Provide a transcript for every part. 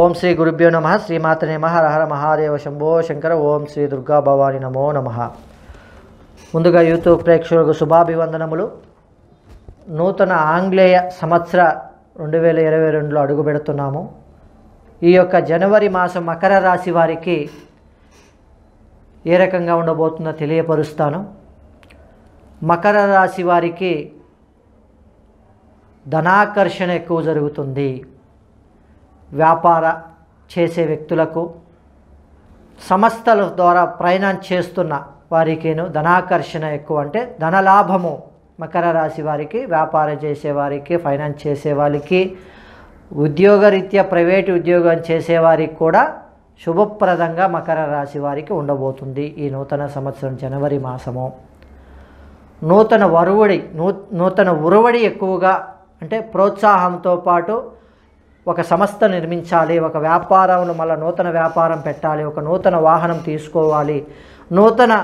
ఓం శ్రీ గురుభ్యో నమ శ్రీమాతనే నమ హరహర మహాదేవ శంభో శంకర ఓం శ్రీ దుర్గా భవాని నమో నమ ముందుగా యూట్యూబ్ ప్రేక్షకులకు శుభాభివందనములు నూతన ఆంగ్లేయ సంవత్సర రెండు వేల ఇరవై రెండులో అడుగుపెడుతున్నాము ఈ యొక్క జనవరి మాసం మకర రాశి వారికి ఏ రకంగా ఉండబోతుందో తెలియపరుస్తాను మకర రాశి వారికి ధనాకర్షణ ఎక్కువ జరుగుతుంది వ్యాపార చేసే వ్యక్తులకు సంస్థల ద్వారా ప్రయాణం చేస్తున్న వారికిను ధనాకర్షణ ఎక్కువ అంటే ధనలాభము మకర రాశి వారికి వ్యాపారం చేసేవారికి ఫైనాన్స్ చేసేవారికి ఉద్యోగరీత్యా ప్రైవేట్ ఉద్యోగం చేసేవారికి కూడా శుభప్రదంగా మకర రాశి వారికి ఉండబోతుంది ఈ నూతన సంవత్సరం జనవరి మాసము నూతన వరువడి నూ నూతన ఉరవడి ఎక్కువగా అంటే ప్రోత్సాహంతో పాటు ఒక సంస్థ నిర్మించాలి ఒక వ్యాపారంలో మళ్ళీ నూతన వ్యాపారం పెట్టాలి ఒక నూతన వాహనం తీసుకోవాలి నూతన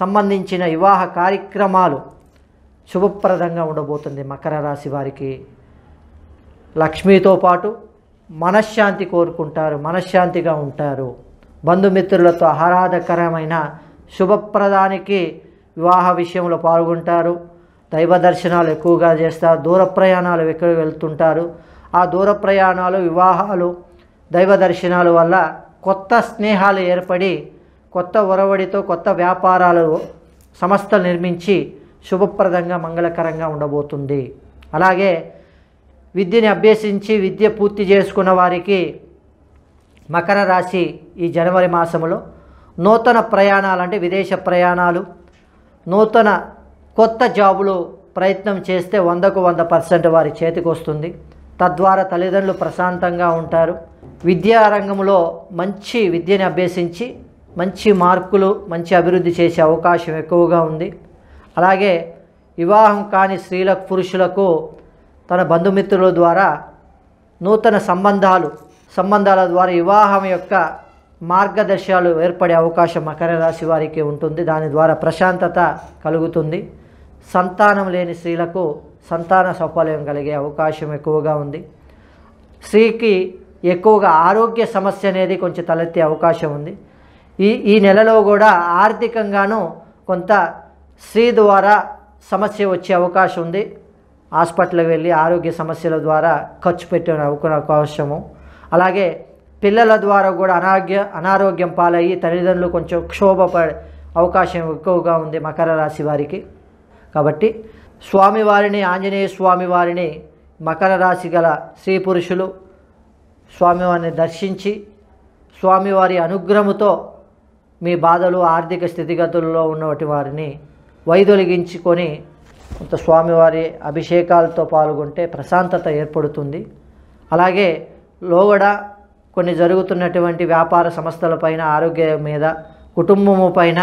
సంబంధించిన వివాహ కార్యక్రమాలు శుభప్రదంగా ఉండబోతుంది మకర రాశి వారికి లక్ష్మితో పాటు మనశ్శాంతి కోరుకుంటారు మనశ్శాంతిగా ఉంటారు బంధుమిత్రులతో ఆహ్లాదకరమైన శుభప్రదానికి వివాహ విషయంలో పాల్గొంటారు దైవ దర్శనాలు ఎక్కువగా చేస్తారు దూర ప్రయాణాలు ఎక్కువ వెళ్తుంటారు ఆ దూర ప్రయాణాలు వివాహాలు దైవ దర్శనాల వల్ల కొత్త స్నేహాలు ఏర్పడి కొత్త ఒరవడితో కొత్త వ్యాపారాలు సంస్థలు నిర్మించి శుభప్రదంగా మంగళకరంగా ఉండబోతుంది అలాగే విద్యని అభ్యసించి విద్య పూర్తి చేసుకున్న వారికి మకర రాశి ఈ జనవరి మాసంలో నూతన ప్రయాణాలు అంటే విదేశ ప్రయాణాలు నూతన కొత్త జాబులు ప్రయత్నం చేస్తే వందకు వంద పర్సెంట్ వారి చేతికి వస్తుంది తద్వారా తల్లిదండ్రులు ప్రశాంతంగా ఉంటారు విద్యా రంగంలో మంచి విద్యని అభ్యసించి మంచి మార్కులు మంచి అభివృద్ధి చేసే అవకాశం ఎక్కువగా ఉంది అలాగే వివాహం కాని స్త్రీలకు పురుషులకు తన బంధుమిత్రుల ద్వారా నూతన సంబంధాలు సంబంధాల ద్వారా వివాహం యొక్క మార్గదర్శాలు ఏర్పడే అవకాశం మకర రాశి వారికి ఉంటుంది దాని ద్వారా ప్రశాంతత కలుగుతుంది సంతానం లేని స్త్రీలకు సంతాన సౌఫల్యం కలిగే అవకాశం ఎక్కువగా ఉంది స్త్రీకి ఎక్కువగా ఆరోగ్య సమస్య అనేది కొంచెం తలెత్తే అవకాశం ఉంది ఈ ఈ నెలలో కూడా ఆర్థికంగాను కొంత స్త్రీ ద్వారా సమస్య వచ్చే అవకాశం ఉంది హాస్పిటల్కి వెళ్ళి ఆరోగ్య సమస్యల ద్వారా ఖర్చు పెట్టే అవకాశము అలాగే పిల్లల ద్వారా కూడా అనారోగ్య అనారోగ్యం పాలయ్యి తల్లిదండ్రులు కొంచెం క్షోభపడే అవకాశం ఎక్కువగా ఉంది మకర రాశి వారికి కాబట్టి స్వామివారిని ఆంజనేయ స్వామివారిని మకర రాశి గల స్త్రీ పురుషులు స్వామివారిని దర్శించి స్వామివారి అనుగ్రహముతో మీ బాధలు ఆర్థిక స్థితిగతుల్లో ఉన్నటువంటి వారిని వైదొలిగించుకొని కొంత స్వామివారి అభిషేకాలతో పాల్గొంటే ప్రశాంతత ఏర్పడుతుంది అలాగే లోగడ కొన్ని జరుగుతున్నటువంటి వ్యాపార సంస్థల పైన ఆరోగ్యం మీద కుటుంబము పైన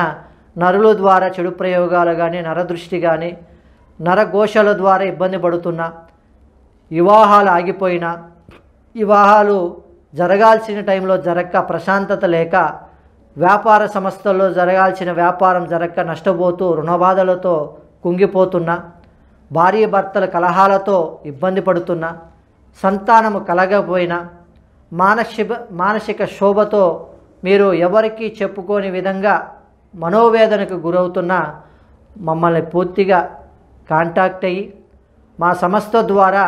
నరుల ద్వారా చెడు ప్రయోగాలు కానీ నరదృష్టి కానీ నరఘోషల ద్వారా ఇబ్బంది పడుతున్నా వివాహాలు ఆగిపోయినా వివాహాలు జరగాల్సిన టైంలో జరగక ప్రశాంతత లేక వ్యాపార సంస్థల్లో జరగాల్సిన వ్యాపారం జరగక నష్టపోతూ రుణబాధలతో కుంగిపోతున్నా భార్య భర్తల కలహాలతో ఇబ్బంది పడుతున్నా సంతానము కలగకపోయినా మానసిక మానసిక శోభతో మీరు ఎవరికీ చెప్పుకోని విధంగా మనోవేదనకు గురవుతున్న మమ్మల్ని పూర్తిగా కాంటాక్ట్ అయ్యి మా సంస్థ ద్వారా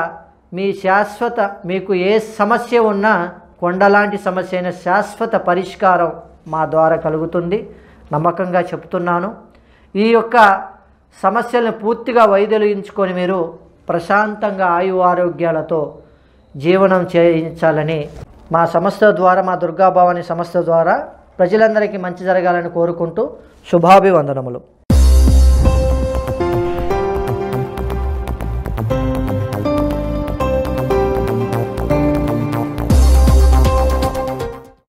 మీ శాశ్వత మీకు ఏ సమస్య ఉన్నా కొండలాంటి సమస్య అయిన శాశ్వత పరిష్కారం మా ద్వారా కలుగుతుంది నమ్మకంగా చెప్తున్నాను ఈ యొక్క సమస్యలను పూర్తిగా వైదొలిగించుకొని మీరు ప్రశాంతంగా ఆయు ఆరోగ్యాలతో జీవనం చేయించాలని మా సంస్థ ద్వారా మా దుర్గాభవాని సంస్థ ద్వారా ప్రజలందరికీ మంచి జరగాలని కోరుకుంటూ శుభాభివందనములు